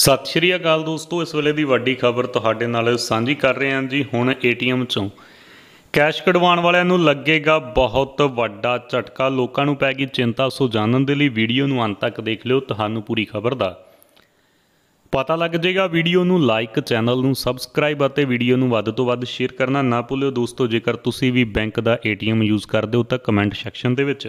ਸਤਿ ਸ਼੍ਰੀ ਅਕਾਲ ਦੋਸਤੋ ਇਸ ਵੇਲੇ ਦੀ ਵੱਡੀ ਖਬਰ ਤੁਹਾਡੇ ਨਾਲ ਸਾਂਝੀ ਕਰ ਰਹੇ ਹਾਂ ਜੀ ਹੁਣ ਏਟੀਐਮ ਚੋਂ ਕੈਸ਼ ਕਢਵਾਉਣ ਵਾਲਿਆਂ ਨੂੰ ਲੱਗੇਗਾ ਬਹੁਤ ਵੱਡਾ ਝਟਕਾ ਲੋਕਾਂ ਨੂੰ ਪੈ ਗਈ ਚਿੰਤਾ ਸੋ ਜਾਣਨ ਦੇ ਲਈ ਵੀਡੀਓ ਨੂੰ ਅੰਤ ਤੱਕ ਦੇਖ ਲਿਓ ਤੁਹਾਨੂੰ ਪੂਰੀ ਖਬਰ ਦਾ ਪਤਾ ਲੱਗ ਜਾਏਗਾ ਵੀਡੀਓ ਨੂੰ ਲਾਈਕ ਚੈਨਲ ਨੂੰ ਸਬਸਕ੍ਰਾਈਬ ਅਤੇ ਵੀਡੀਓ ਨੂੰ ਵੱਧ ਤੋਂ ਵੱਧ ਸ਼ੇਅਰ ਕਰਨਾ ਨਾ ਭੁੱਲਿਓ ਦੋਸਤੋ ਜੇਕਰ ਤੁਸੀਂ ਵੀ ਬੈਂਕ ਦਾ ਏਟੀਐਮ ਯੂਜ਼ ਕਰਦੇ ਹੋ ਤਾਂ ਕਮੈਂਟ ਸੈਕਸ਼ਨ ਦੇ ਵਿੱਚ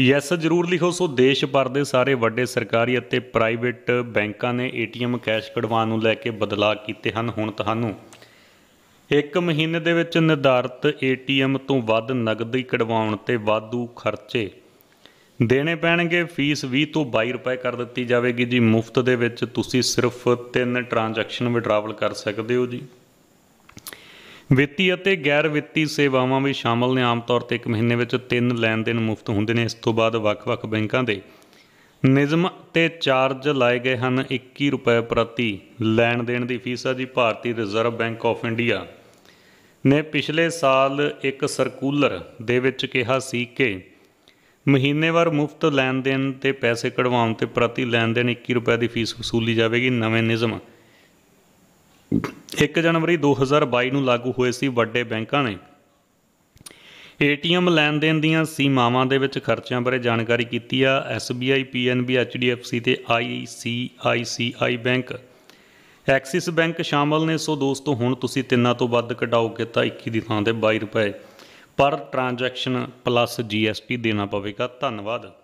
ਯੈਸ ਜ਼ਰੂਰ ਲਿਖੋ ਸੋ ਦੇਸ਼ ਭਰ ਦੇ ਸਾਰੇ ਵੱਡੇ ਸਰਕਾਰੀ ਅਤੇ ਪ੍ਰਾਈਵੇਟ ਬੈਂਕਾਂ ਨੇ ਏਟੀਐਮ ਕੈਸ਼ ਕਢਵਾਉਣ ਨੂੰ ਲੈ ਕੇ ਬਦਲਾਅ ਕੀਤੇ ਹਨ ਹੁਣ ਤੁਹਾਨੂੰ ਇੱਕ ਮਹੀਨੇ ਦੇ ਵਿੱਚ ਨਿਰਧਾਰਤ ਏਟੀਐਮ ਤੋਂ ਵੱਧ ਨਗਦੀ ਕਢਵਾਉਣ ਤੇ ਵਾਧੂ ਖਰਚੇ ਦੇਣੇ ਪੈਣਗੇ ਫੀਸ 20 ਤੋਂ 22 ਰੁਪਏ ਕਰ ਦਿੱਤੀ ਜਾਵੇਗੀ ਜੀ ਮੁਫਤ ਦੇ ਵਿੱਚ ਤੁਸੀਂ ਸਿਰਫ ਤਿੰਨ ਟ੍ਰਾਂਜੈਕਸ਼ਨ ਵਿਡਰਾਵਲ ਕਰ ਸਕਦੇ ਹੋ ਜੀ ਵਿੱਤੀ ਅਤੇ ਗੈਰ ਵਿੱਤੀ ਸੇਵਾਵਾਂ ਵੀ ਸ਼ਾਮਲ ਨੇ ਆਮ ਤੌਰ ਤੇ ਇੱਕ ਮਹੀਨੇ ਵਿੱਚ ਤਿੰਨ ਲੈਣ ਦੇਣ ਮੁਫਤ ਹੁੰਦੇ ਨੇ ਇਸ ਤੋਂ ਬਾਅਦ ਵੱਖ-ਵੱਖ ਬੈਂਕਾਂ ਦੇ ਨਿਯਮ ਤੇ ਚਾਰਜ ਲਾਏ ਗਏ ਹਨ 21 ਰੁਪਏ ਪ੍ਰਤੀ ਲੈਣ ਦੇਣ ਦੀ ਫੀਸ ਆ ਜੀ ਭਾਰਤੀ ਰਿਜ਼ਰਵ ਬੈਂਕ ਆਫ ਇੰਡੀਆ ਨੇ ਪਿਛਲੇ ਸਾਲ ਇੱਕ ਸਰਕੂਲਰ ਦੇ ਵਿੱਚ ਕਿਹਾ ਸੀ ਕਿ ਮਹੀਨੇਵਾਰ ਮੁਫਤ ਲੈਣ ਦੇਣ ਤੇ ਪੈਸੇ ਕਢਵਾਉਣ ਤੇ ਪ੍ਰਤੀ ਲੈਣ ਦੇਣ 21 ਰੁਪਏ ਦੀ ਫੀਸ ਵਸੂਲੀ ਜਾਵੇਗੀ ਨਵੇਂ ਨਿਯਮ 1 ਜਨਵਰੀ 2022 ਨੂੰ ਲਾਗੂ ਹੋਏ ਸੀ ਵੱਡੇ ਬੈਂਕਾਂ ਨੇ ਏਟੀਐਮ ਲੈਣ ਦੇਣ ਦੀਆਂ ਸੀਮਾਵਾਂ ਦੇ ਵਿੱਚ ਖਰਚਿਆਂ ਬਾਰੇ ਜਾਣਕਾਰੀ ਕੀਤੀ ਆ ਐਸਬੀਆਈ ਪੀਐਨਬੀ ਐਚਡੀਐਫਸੀ ਤੇ ਆਈਸੀਆਈਸੀਆਈ ਬੈਂਕ ਐਕਸਿਸ ਬੈਂਕ ਸ਼ਾਮਲ ਨੇ ਸੋ ਦੋਸਤੋ ਹੁਣ ਤੁਸੀਂ ਤਿੰਨਾਂ ਤੋਂ ਵੱਧ ਕਢਾਓਗੇ ਤਾਂ 21 ਦੀ ਥਾਂ ਤੇ 22 ਰੁਪਏ ਪਰ ਟ੍ਰਾਂਜੈਕਸ਼ਨ ਪਲੱਸ ਜੀਐਸਟੀ ਦੇਣਾ ਪਵੇਗਾ ਧੰਨਵਾਦ